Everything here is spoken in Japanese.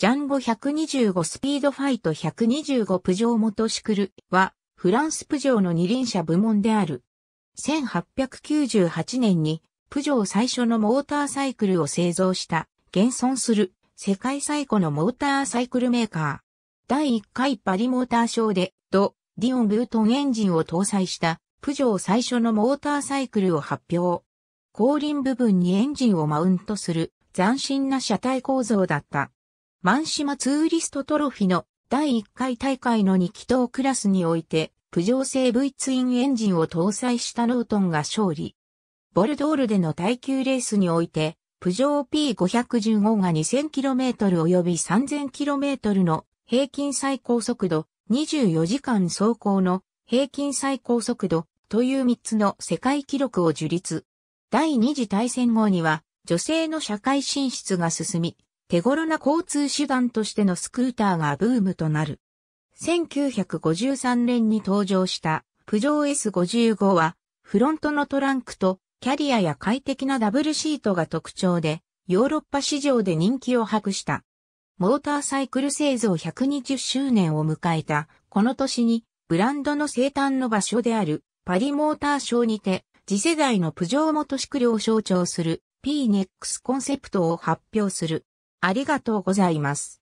ジャンボ125スピードファイト125プジョーモトシクルは、フランスプジョーの二輪車部門である。1898年に、プジョー最初のモーターサイクルを製造した、現存する、世界最古のモーターサイクルメーカー。第1回パリモーターショーで、ド、ディオン・ブートンエンジンを搭載した、プジョー最初のモーターサイクルを発表。後輪部分にエンジンをマウントする、斬新な車体構造だった。万島ツーリストトロフィの第1回大会の2気筒クラスにおいて、プジョー製 V ツインエンジンを搭載したノートンが勝利。ボルドールでの耐久レースにおいて、プジョー P515 が 2000km 及び 3000km の平均最高速度、24時間走行の平均最高速度という3つの世界記録を樹立。第二次大戦後には女性の社会進出が進み、手頃な交通手段としてのスクーターがブームとなる。1953年に登場したプジョー S55 はフロントのトランクとキャリアや快適なダブルシートが特徴でヨーロッパ市場で人気を博した。モーターサイクル製造120周年を迎えたこの年にブランドの生誕の場所であるパリモーターショーにて次世代のプジョー元シクルを象徴する P-NEX コンセプトを発表する。ありがとうございます。